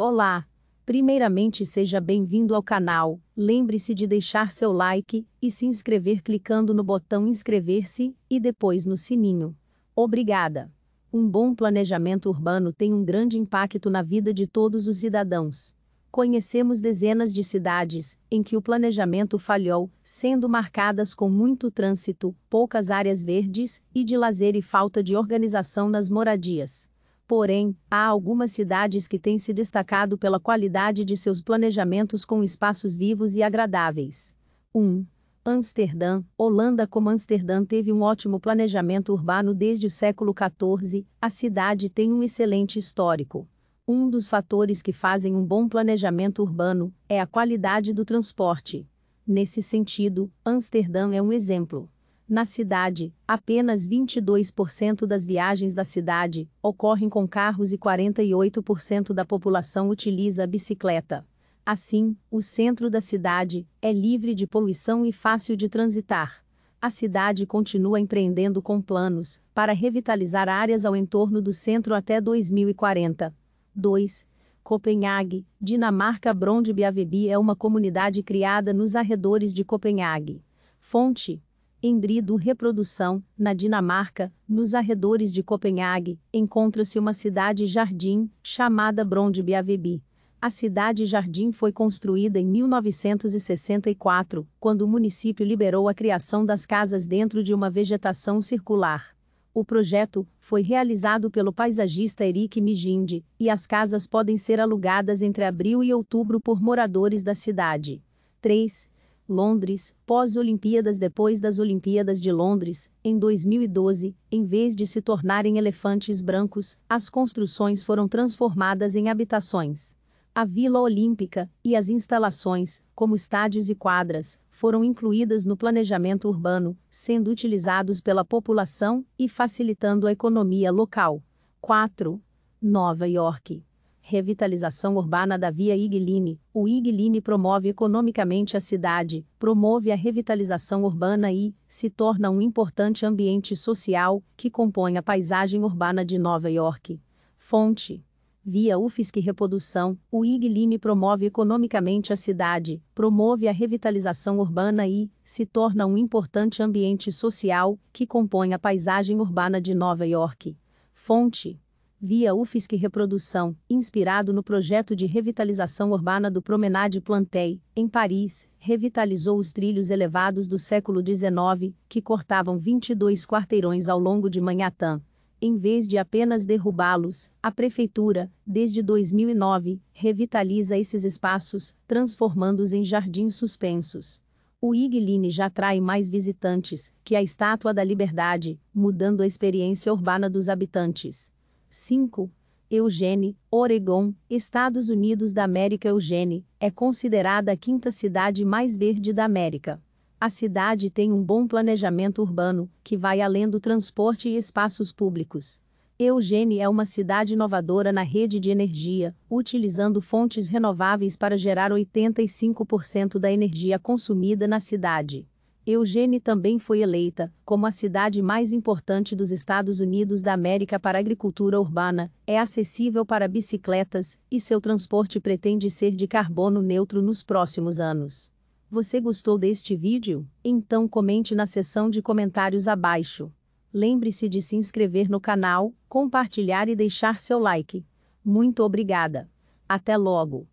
Olá! Primeiramente seja bem-vindo ao canal, lembre-se de deixar seu like e se inscrever clicando no botão inscrever-se e depois no sininho. Obrigada! Um bom planejamento urbano tem um grande impacto na vida de todos os cidadãos. Conhecemos dezenas de cidades em que o planejamento falhou, sendo marcadas com muito trânsito, poucas áreas verdes e de lazer e falta de organização nas moradias. Porém, há algumas cidades que têm se destacado pela qualidade de seus planejamentos com espaços vivos e agradáveis. 1. Um, Amsterdã, Holanda Como Amsterdã teve um ótimo planejamento urbano desde o século XIV, a cidade tem um excelente histórico. Um dos fatores que fazem um bom planejamento urbano é a qualidade do transporte. Nesse sentido, Amsterdã é um exemplo. Na cidade, apenas 22% das viagens da cidade ocorrem com carros e 48% da população utiliza a bicicleta. Assim, o centro da cidade é livre de poluição e fácil de transitar. A cidade continua empreendendo com planos para revitalizar áreas ao entorno do centro até 2040. 2. Copenhague, Dinamarca Brondby Avebi é uma comunidade criada nos arredores de Copenhague. Fonte: Endrido Reprodução, na Dinamarca, nos arredores de Copenhague, encontra-se uma cidade-jardim, chamada Brondbyaveby. A cidade-jardim foi construída em 1964, quando o município liberou a criação das casas dentro de uma vegetação circular. O projeto foi realizado pelo paisagista Eric Mijinde, e as casas podem ser alugadas entre abril e outubro por moradores da cidade. 3. Londres, pós-Olimpíadas Depois das Olimpíadas de Londres, em 2012, em vez de se tornarem elefantes brancos, as construções foram transformadas em habitações. A Vila Olímpica e as instalações, como estádios e quadras, foram incluídas no planejamento urbano, sendo utilizados pela população e facilitando a economia local. 4. Nova York Revitalização urbana da Via Iguiline. O Iguiline promove economicamente a cidade, promove a revitalização urbana e se torna um importante ambiente social que compõe a paisagem urbana de Nova York. Fonte via UFSC Reprodução, o IGLINE promove economicamente a cidade, promove a revitalização urbana e se torna um importante ambiente social que compõe a paisagem urbana de Nova York. Fonte via UFSC Reprodução, inspirado no projeto de revitalização urbana do Promenade Plantei, em Paris, revitalizou os trilhos elevados do século XIX, que cortavam 22 quarteirões ao longo de Manhattan. Em vez de apenas derrubá-los, a prefeitura, desde 2009, revitaliza esses espaços, transformando-os em jardins suspensos o Iguiline já atrai mais visitantes que a Estátua da Liberdade, mudando a experiência urbana dos habitantes. 5. Eugene, Oregon, Estados Unidos da América Eugene, é considerada a quinta cidade mais verde da América. A cidade tem um bom planejamento urbano, que vai além do transporte e espaços públicos. Eugene é uma cidade inovadora na rede de energia, utilizando fontes renováveis para gerar 85% da energia consumida na cidade. Eugene também foi eleita como a cidade mais importante dos Estados Unidos da América para agricultura urbana, é acessível para bicicletas e seu transporte pretende ser de carbono neutro nos próximos anos. Você gostou deste vídeo? Então comente na seção de comentários abaixo. Lembre-se de se inscrever no canal, compartilhar e deixar seu like. Muito obrigada. Até logo.